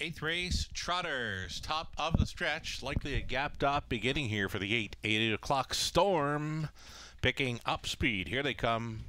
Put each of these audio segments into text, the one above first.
Eighth race, Trotters, top of the stretch, likely a gap dot beginning here for the eight. Eight o'clock storm, picking up speed. Here they come.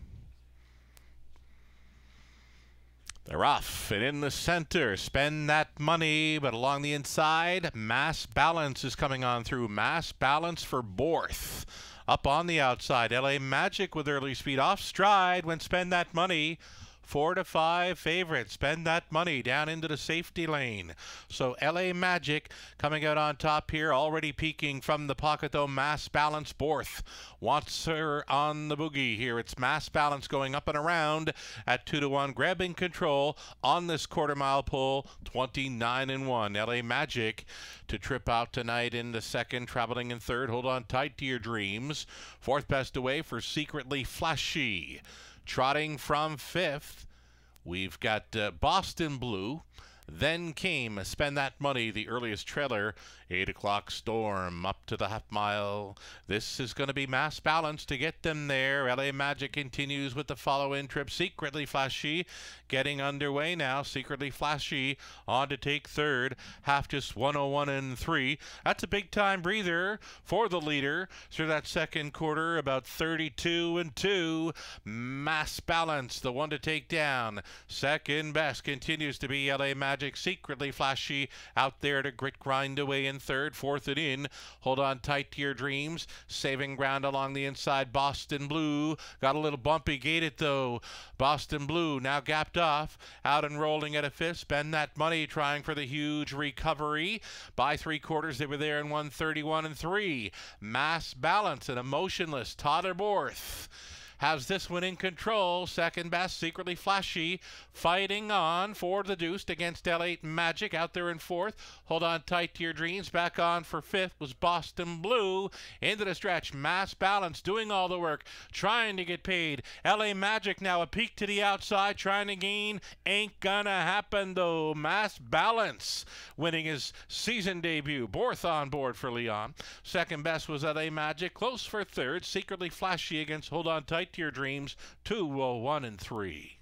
They're off and in the center. Spend that money, but along the inside, Mass Balance is coming on through. Mass Balance for Borth. Up on the outside, LA Magic with early speed off stride when Spend That Money. Four to five favorites. Spend that money down into the safety lane. So LA Magic coming out on top here, already peaking from the pocket though. Mass Balance Borth wants her on the boogie here. It's Mass Balance going up and around at two to one, grabbing control on this quarter mile pull. Twenty-nine and one. LA Magic to trip out tonight in the second, traveling in third. Hold on tight to your dreams. Fourth best away for Secretly Flashy. Trotting from fifth, we've got uh, Boston Blue. Then came Spend That Money, the earliest trailer, 8 o'clock storm, up to the half mile. This is going to be mass balance to get them there. LA Magic continues with the follow in trip. Secretly Flashy getting underway now. Secretly Flashy on to take third. Half just 101 and 3. That's a big time breather for the leader through that second quarter, about 32 and 2. Mass balance, the one to take down. Second best continues to be LA Magic. Magic secretly flashy out there to grit grind away in third, fourth and in. Hold on tight to your dreams. Saving ground along the inside. Boston Blue got a little bumpy, gated though. Boston Blue now gapped off, out and rolling at a fifth. Spend that money trying for the huge recovery. By three quarters, they were there in 131 and three. Mass balance and emotionless Todder Borth. Has this one in control. Second best, secretly flashy. Fighting on for the deuce against L8 Magic out there in fourth. Hold on tight to your dreams. Back on for fifth was Boston Blue. Into the stretch. Mass balance doing all the work. Trying to get paid. LA Magic now a peek to the outside. Trying to gain. Ain't gonna happen though. Mass balance winning his season debut. Borth on board for Leon. Second best was LA Magic. Close for third. Secretly flashy against Hold on tight to Your Dreams 201 and 3.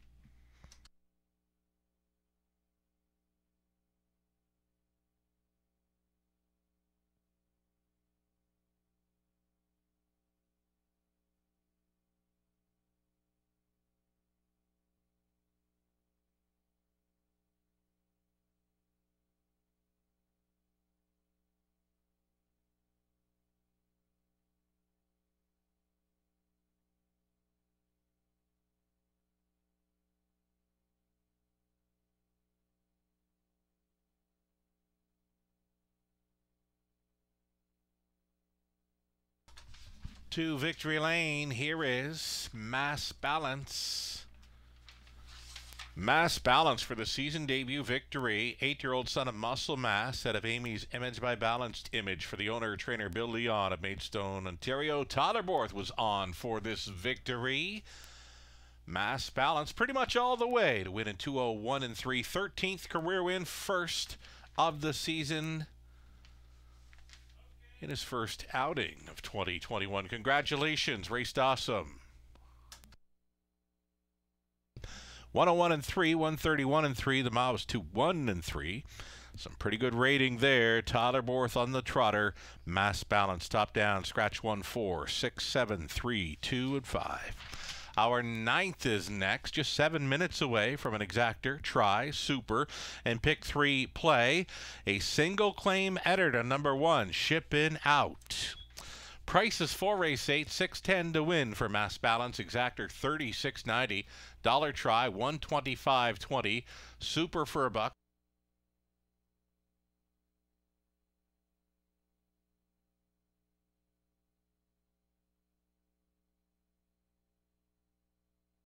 to victory lane. Here is Mass Balance. Mass Balance for the season debut victory. Eight year old son of Muscle Mass out of Amy's Image by Balanced Image for the owner trainer Bill Leon of Maidstone, Ontario. Tyler Borth was on for this victory. Mass Balance pretty much all the way to win in 201 and 3. 13th career win, first of the season in his first outing of 2021. Congratulations, Race Awesome. 101 and 3, 131 and 3. The was to 1 and 3. Some pretty good rating there. Tyler Borth on the trotter. Mass balance, top down, scratch 1, 4, 6, 7, 3, 2, and 5. Our ninth is next, just seven minutes away from an exactor, try, super, and pick three play. A single claim editor, number one, ship in out. Price is for race eight, six ten to win for Mass Balance Exactor thirty six ninety. Dollar try one twenty five twenty. Super for a buck.